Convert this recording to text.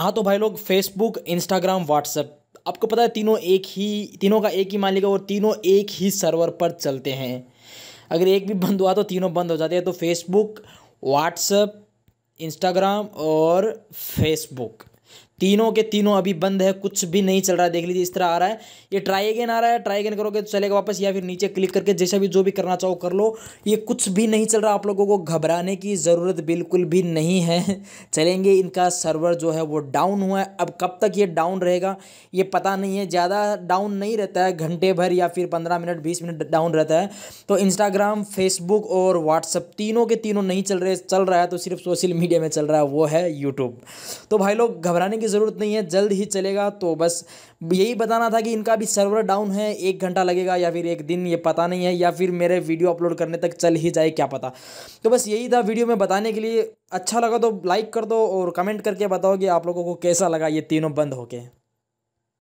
हाँ तो भाई लोग फेसबुक इंस्टाग्राम व्हाट्सएप आपको पता है तीनों एक ही तीनों का एक ही मालिक है और तीनों एक ही सर्वर पर चलते हैं अगर एक भी बंद हुआ तो तीनों बंद हो जाते हैं तो फेसबुक व्हाट्सएप इंस्टाग्राम और फेसबुक तीनों के तीनों अभी बंद है कुछ भी नहीं चल रहा है देख लीजिए इस तरह आ रहा है ये ट्राई अगेन आ रहा है ट्राई अगेन करोगे तो चलेगा वापस या फिर नीचे क्लिक करके जैसा भी जो भी करना चाहो कर लो ये कुछ भी नहीं चल रहा आप लोगों को घबराने की ज़रूरत बिल्कुल भी नहीं है चलेंगे इनका सर्वर जो है वो डाउन हुआ है अब कब तक ये डाउन रहेगा ये पता नहीं है ज़्यादा डाउन नहीं रहता है घंटे भर या फिर पंद्रह मिनट बीस मिनट डाउन रहता है तो इंस्टाग्राम फेसबुक और व्हाट्सअप तीनों के तीनों नहीं चल रहे चल रहा है तो सिर्फ सोशल मीडिया में चल रहा है वो है यूट्यूब तो भाई लोग घबराने की ज़रूरत नहीं है जल्द ही चलेगा तो बस यही बताना था कि इनका भी सर्वर डाउन है एक घंटा लगेगा या फिर एक दिन ये पता नहीं है या फिर मेरे वीडियो अपलोड करने तक चल ही जाए क्या पता तो बस यही था वीडियो में बताने के लिए अच्छा लगा तो लाइक कर दो और कमेंट करके बताओ कि आप लोगों को कैसा लगा ये तीनों बंद होके